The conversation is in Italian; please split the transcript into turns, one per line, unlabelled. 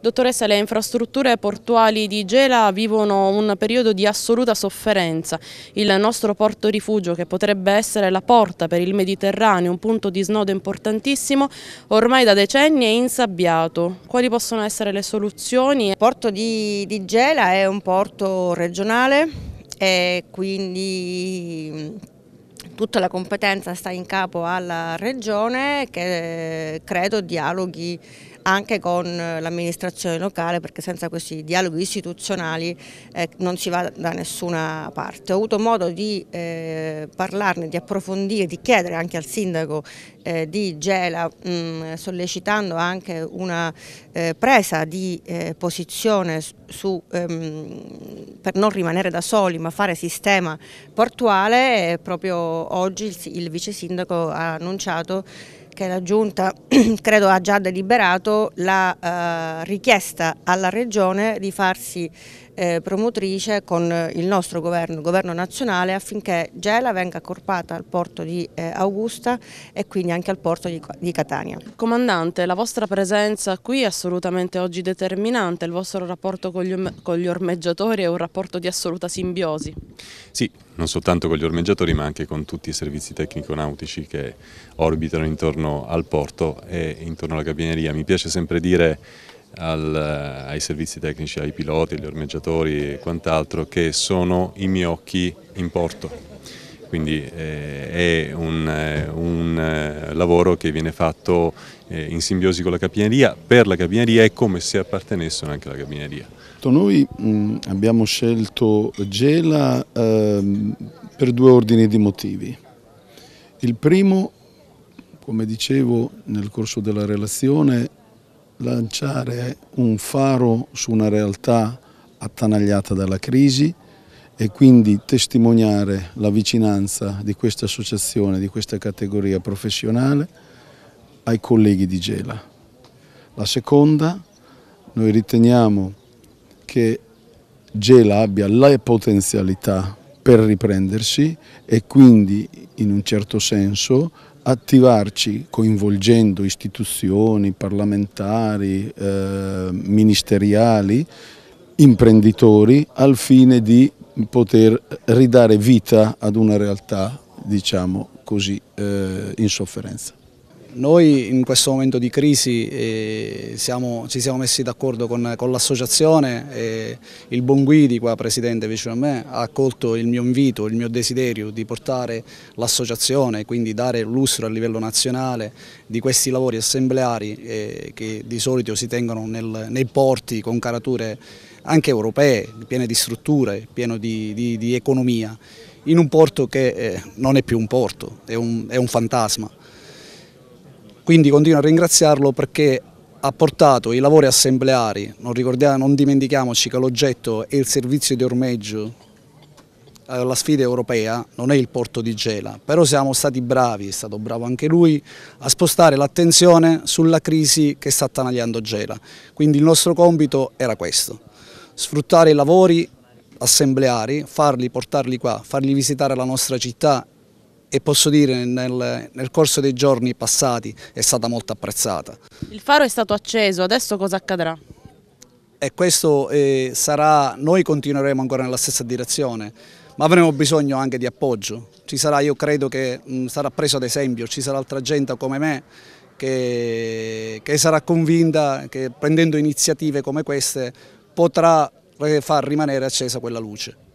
Dottoressa, le infrastrutture portuali di Gela vivono un periodo di assoluta sofferenza. Il nostro porto rifugio, che potrebbe essere la porta per il Mediterraneo, un punto di snodo importantissimo, ormai da decenni è insabbiato. Quali
possono essere le soluzioni? Il porto di, di Gela è un porto regionale e quindi tutta la competenza sta in capo alla Regione che eh, credo dialoghi anche con eh, l'amministrazione locale perché senza questi dialoghi istituzionali eh, non si va da nessuna parte. Ho avuto modo di eh, parlarne, di approfondire, di chiedere anche al sindaco eh, di Gela mh, mm, sollecitando anche una eh, presa di eh, posizione su, ehm, per non rimanere da soli ma fare sistema portuale e proprio oggi il, il vice sindaco ha annunciato perché la Giunta credo ha già deliberato la eh, richiesta alla Regione di farsi eh, promotrice con il nostro governo, il governo nazionale, affinché Gela venga accorpata al porto di eh, Augusta e quindi anche al porto di, di Catania. Comandante, la vostra presenza qui è assolutamente
oggi determinante, il vostro rapporto con gli, con gli ormeggiatori è un rapporto di assoluta simbiosi.
Sì, non soltanto con gli ormeggiatori ma anche con tutti i servizi tecnico-nautici che orbitano intorno al porto e intorno alla cabineria. Mi piace sempre dire al, eh, ai servizi tecnici, ai piloti, agli ormeggiatori e quant'altro che sono i miei occhi in porto quindi eh, è un, eh, un eh, lavoro che viene fatto eh, in simbiosi con la capineria, per la capineria e come se appartenessero anche alla capineria.
Ecco, noi mh, mm, abbiamo scelto Gela ehm, per due ordini di motivi. Il primo, come dicevo nel corso della relazione, lanciare un faro su una realtà attanagliata dalla crisi, e quindi testimoniare la vicinanza di questa associazione, di questa categoria professionale ai colleghi di Gela. La seconda, noi riteniamo che Gela abbia le potenzialità per riprendersi e quindi in un certo senso attivarci coinvolgendo istituzioni, parlamentari, eh, ministeriali, imprenditori al fine di poter ridare vita ad una realtà, diciamo così, eh, in sofferenza.
Noi in questo momento di crisi eh, siamo, ci siamo messi d'accordo con, con l'associazione e il Buon Guidi, qua presidente vicino a me, ha accolto il mio invito, il mio desiderio di portare l'associazione, quindi dare lustro a livello nazionale di questi lavori assembleari eh, che di solito si tengono nel, nei porti con carature anche europee, piene di strutture, piene di, di, di economia, in un porto che eh, non è più un porto, è un, è un fantasma. Quindi continuo a ringraziarlo perché ha portato i lavori assembleari, non, non dimentichiamoci che l'oggetto è il servizio di ormeggio alla eh, sfida europea non è il porto di Gela, però siamo stati bravi, è stato bravo anche lui, a spostare l'attenzione sulla crisi che sta attanagliando Gela. Quindi il nostro compito era questo, sfruttare i lavori assembleari, farli, portarli qua, farli visitare la nostra città e posso dire nel, nel corso dei giorni passati è stata molto apprezzata.
Il faro è stato acceso, adesso cosa accadrà?
e questo eh, sarà, noi continueremo ancora nella stessa direzione, ma avremo bisogno anche di appoggio. Ci sarà, io credo che mh, mm, sarà preso ad esempio, ci sarà altra gente come me che, che sarà convinta che prendendo iniziative come queste potrà eh, far rimanere accesa quella luce.